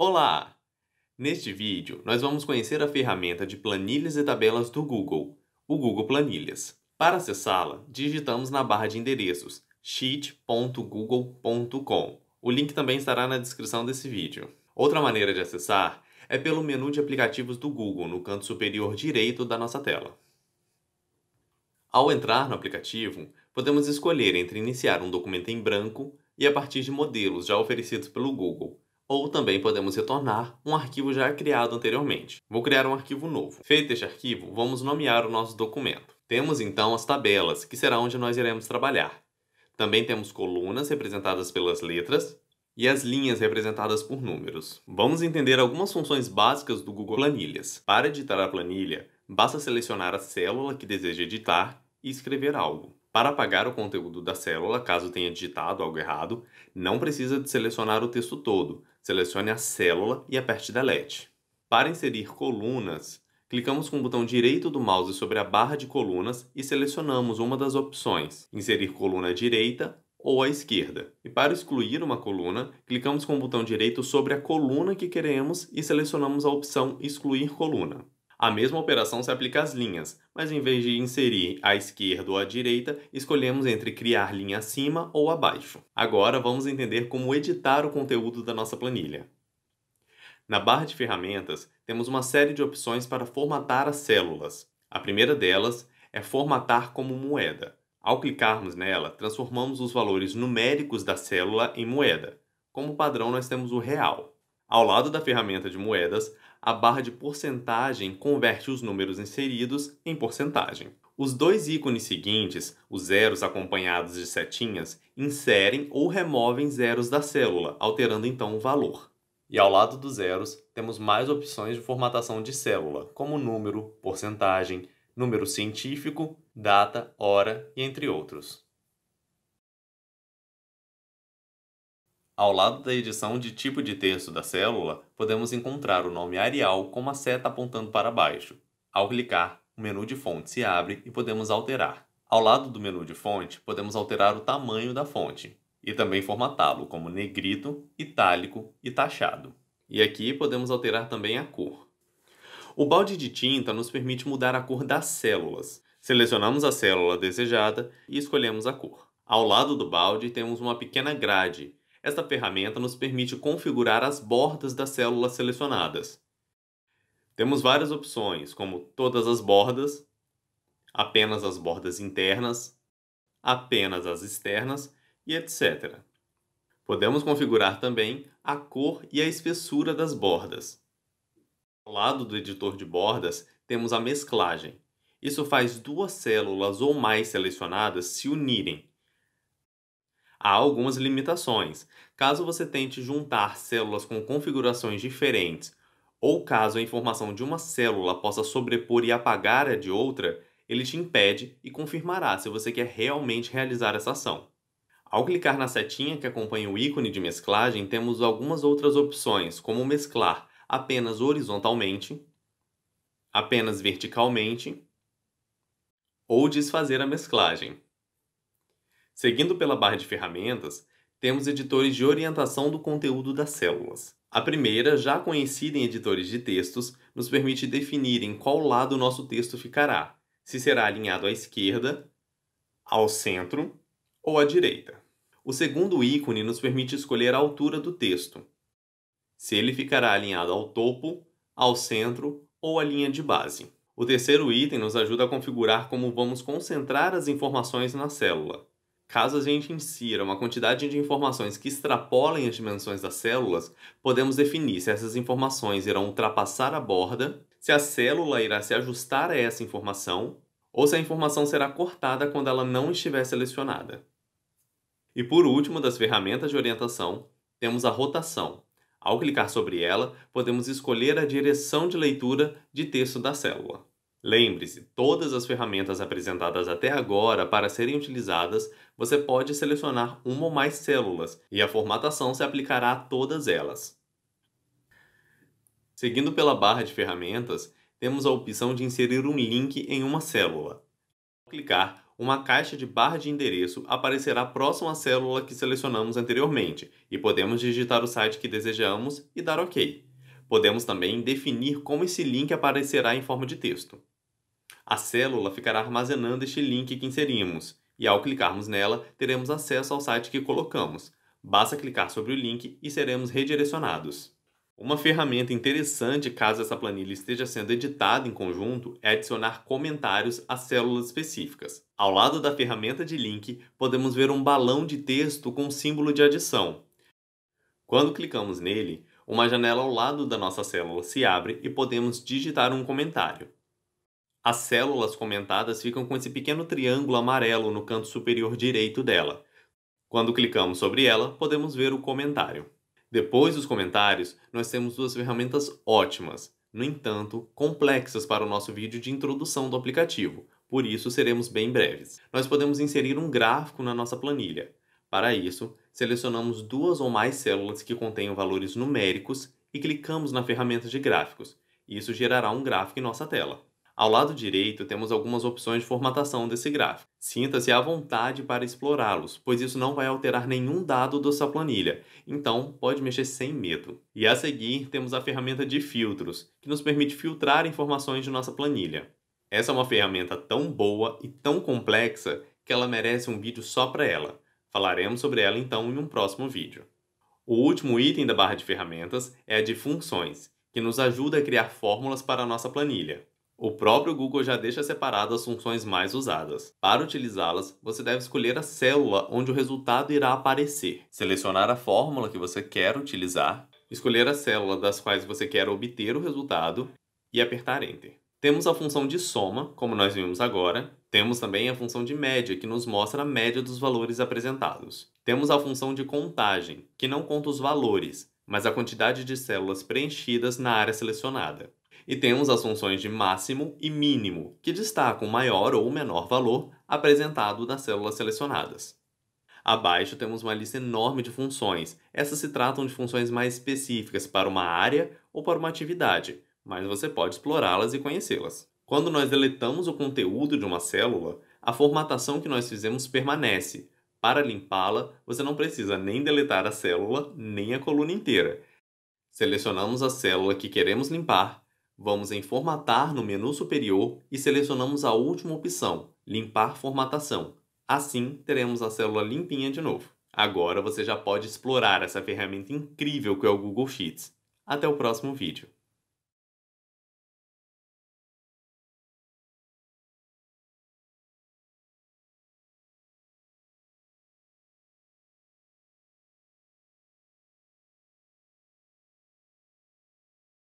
Olá! Neste vídeo, nós vamos conhecer a ferramenta de planilhas e tabelas do Google, o Google Planilhas. Para acessá-la, digitamos na barra de endereços sheet.google.com. O link também estará na descrição desse vídeo. Outra maneira de acessar é pelo menu de aplicativos do Google no canto superior direito da nossa tela. Ao entrar no aplicativo, podemos escolher entre iniciar um documento em branco e a partir de modelos já oferecidos pelo Google, ou também podemos retornar um arquivo já criado anteriormente. Vou criar um arquivo novo. Feito este arquivo, vamos nomear o nosso documento. Temos então as tabelas, que será onde nós iremos trabalhar. Também temos colunas representadas pelas letras e as linhas representadas por números. Vamos entender algumas funções básicas do Google Planilhas. Para editar a planilha, basta selecionar a célula que deseja editar e escrever algo. Para apagar o conteúdo da célula, caso tenha digitado algo errado, não precisa de selecionar o texto todo, selecione a célula e aperte Delete. Para inserir colunas, clicamos com o botão direito do mouse sobre a barra de colunas e selecionamos uma das opções, inserir coluna à direita ou à esquerda. E para excluir uma coluna, clicamos com o botão direito sobre a coluna que queremos e selecionamos a opção excluir coluna. A mesma operação se aplica às linhas, mas em vez de inserir à esquerda ou à direita, escolhemos entre criar linha acima ou abaixo. Agora vamos entender como editar o conteúdo da nossa planilha. Na barra de ferramentas, temos uma série de opções para formatar as células. A primeira delas é formatar como moeda. Ao clicarmos nela, transformamos os valores numéricos da célula em moeda. Como padrão, nós temos o real. Ao lado da ferramenta de moedas, a barra de porcentagem converte os números inseridos em porcentagem. Os dois ícones seguintes, os zeros acompanhados de setinhas, inserem ou removem zeros da célula, alterando então o valor. E ao lado dos zeros, temos mais opções de formatação de célula, como número, porcentagem, número científico, data, hora e entre outros. Ao lado da edição de tipo de texto da célula, podemos encontrar o nome Arial com uma seta apontando para baixo. Ao clicar, o menu de fonte se abre e podemos alterar. Ao lado do menu de fonte, podemos alterar o tamanho da fonte e também formatá-lo como negrito, itálico e taxado. E aqui podemos alterar também a cor. O balde de tinta nos permite mudar a cor das células. Selecionamos a célula desejada e escolhemos a cor. Ao lado do balde temos uma pequena grade esta ferramenta nos permite configurar as bordas das células selecionadas. Temos várias opções, como todas as bordas, apenas as bordas internas, apenas as externas e etc. Podemos configurar também a cor e a espessura das bordas. Ao lado do editor de bordas, temos a mesclagem. Isso faz duas células ou mais selecionadas se unirem, Há algumas limitações. Caso você tente juntar células com configurações diferentes, ou caso a informação de uma célula possa sobrepor e apagar a de outra, ele te impede e confirmará se você quer realmente realizar essa ação. Ao clicar na setinha que acompanha o ícone de mesclagem, temos algumas outras opções, como mesclar apenas horizontalmente, apenas verticalmente ou desfazer a mesclagem. Seguindo pela barra de ferramentas, temos editores de orientação do conteúdo das células. A primeira, já conhecida em editores de textos, nos permite definir em qual lado o nosso texto ficará, se será alinhado à esquerda, ao centro ou à direita. O segundo ícone nos permite escolher a altura do texto, se ele ficará alinhado ao topo, ao centro ou à linha de base. O terceiro item nos ajuda a configurar como vamos concentrar as informações na célula. Caso a gente insira uma quantidade de informações que extrapolem as dimensões das células, podemos definir se essas informações irão ultrapassar a borda, se a célula irá se ajustar a essa informação ou se a informação será cortada quando ela não estiver selecionada. E por último, das ferramentas de orientação, temos a rotação. Ao clicar sobre ela, podemos escolher a direção de leitura de texto da célula. Lembre-se, todas as ferramentas apresentadas até agora para serem utilizadas, você pode selecionar uma ou mais células e a formatação se aplicará a todas elas. Seguindo pela barra de ferramentas, temos a opção de inserir um link em uma célula. Ao clicar, uma caixa de barra de endereço aparecerá próximo à célula que selecionamos anteriormente e podemos digitar o site que desejamos e dar OK. Podemos também definir como esse link aparecerá em forma de texto. A célula ficará armazenando este link que inserimos, e ao clicarmos nela, teremos acesso ao site que colocamos. Basta clicar sobre o link e seremos redirecionados. Uma ferramenta interessante caso essa planilha esteja sendo editada em conjunto é adicionar comentários a células específicas. Ao lado da ferramenta de link, podemos ver um balão de texto com símbolo de adição. Quando clicamos nele, uma janela ao lado da nossa célula se abre e podemos digitar um comentário. As células comentadas ficam com esse pequeno triângulo amarelo no canto superior direito dela. Quando clicamos sobre ela, podemos ver o comentário. Depois dos comentários, nós temos duas ferramentas ótimas, no entanto, complexas para o nosso vídeo de introdução do aplicativo, por isso seremos bem breves. Nós podemos inserir um gráfico na nossa planilha. Para isso, selecionamos duas ou mais células que contenham valores numéricos e clicamos na ferramenta de gráficos. Isso gerará um gráfico em nossa tela. Ao lado direito, temos algumas opções de formatação desse gráfico. Sinta-se à vontade para explorá-los, pois isso não vai alterar nenhum dado da sua planilha, então pode mexer sem medo. E a seguir, temos a ferramenta de filtros, que nos permite filtrar informações de nossa planilha. Essa é uma ferramenta tão boa e tão complexa que ela merece um vídeo só para ela. Falaremos sobre ela então em um próximo vídeo. O último item da barra de ferramentas é a de funções, que nos ajuda a criar fórmulas para a nossa planilha. O próprio Google já deixa separadas as funções mais usadas. Para utilizá-las, você deve escolher a célula onde o resultado irá aparecer, selecionar a fórmula que você quer utilizar, escolher a célula das quais você quer obter o resultado e apertar Enter. Temos a função de soma, como nós vimos agora. Temos também a função de média, que nos mostra a média dos valores apresentados. Temos a função de contagem, que não conta os valores, mas a quantidade de células preenchidas na área selecionada. E temos as funções de máximo e mínimo, que destacam maior ou menor valor apresentado nas células selecionadas. Abaixo temos uma lista enorme de funções. Essas se tratam de funções mais específicas para uma área ou para uma atividade, mas você pode explorá-las e conhecê-las. Quando nós deletamos o conteúdo de uma célula, a formatação que nós fizemos permanece. Para limpá-la, você não precisa nem deletar a célula nem a coluna inteira. Selecionamos a célula que queremos limpar Vamos em Formatar no menu superior e selecionamos a última opção, Limpar Formatação. Assim, teremos a célula limpinha de novo. Agora você já pode explorar essa ferramenta incrível que é o Google Sheets. Até o próximo vídeo.